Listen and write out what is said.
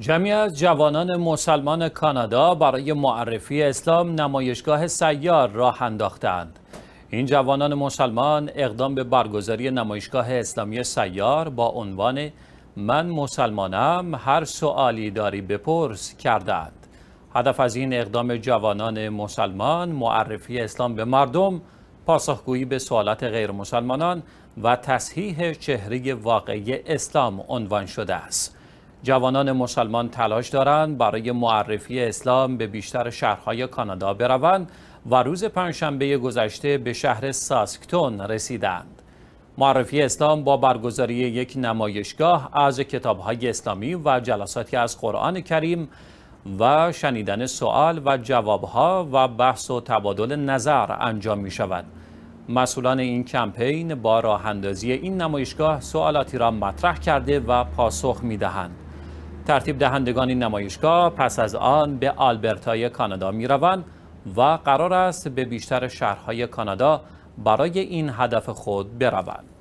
جمعی از جوانان مسلمان کانادا برای معرفی اسلام نمایشگاه سیار راه انداختند. این جوانان مسلمان اقدام به برگزاری نمایشگاه اسلامی سیار با عنوان من مسلمانم هر سوالی داری بپرس کردند. هدف از این اقدام جوانان مسلمان معرفی اسلام به مردم، پاسخگویی به سوالات غیر مسلمانان و تصحیح چهره واقعی اسلام عنوان شده است. جوانان مسلمان تلاش دارند برای معرفی اسلام به بیشتر شهرهای کانادا بروند و روز پنجشنبه گذشته به شهر ساسکتون رسیدند. معرفی اسلام با برگزاری یک نمایشگاه از کتابهای اسلامی و جلساتی از قرآن کریم و شنیدن سوال و جوابها و بحث و تبادل نظر انجام می شود. مسئولان این کمپین با راهندازی این نمایشگاه سوالاتی را مطرح کرده و پاسخ می دهند. ترتیب دهندگان این نمایشگاه پس از آن به آلبرتای کانادا می روند و قرار است به بیشتر شهرهای کانادا برای این هدف خود بروند.